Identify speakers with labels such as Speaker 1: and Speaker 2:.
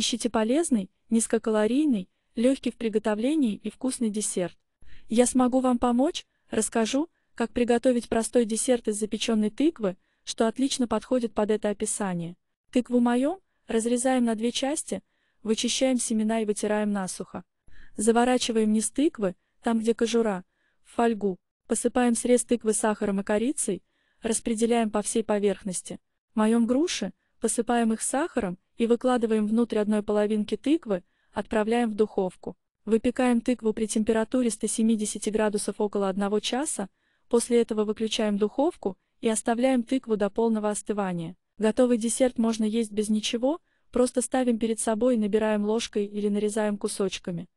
Speaker 1: Ищите полезный, низкокалорийный, легкий в приготовлении и вкусный десерт. Я смогу вам помочь, расскажу, как приготовить простой десерт из запеченной тыквы, что отлично подходит под это описание. Тыкву моем разрезаем на две части, вычищаем семена и вытираем насухо. Заворачиваем низ тыквы, там где кожура, в фольгу, посыпаем срез тыквы сахаром и корицей, распределяем по всей поверхности. В моем груши посыпаем их сахаром и выкладываем внутрь одной половинки тыквы, отправляем в духовку. Выпекаем тыкву при температуре 170 градусов около 1 часа, после этого выключаем духовку и оставляем тыкву до полного остывания. Готовый десерт можно есть без ничего, просто ставим перед собой и набираем ложкой или нарезаем кусочками.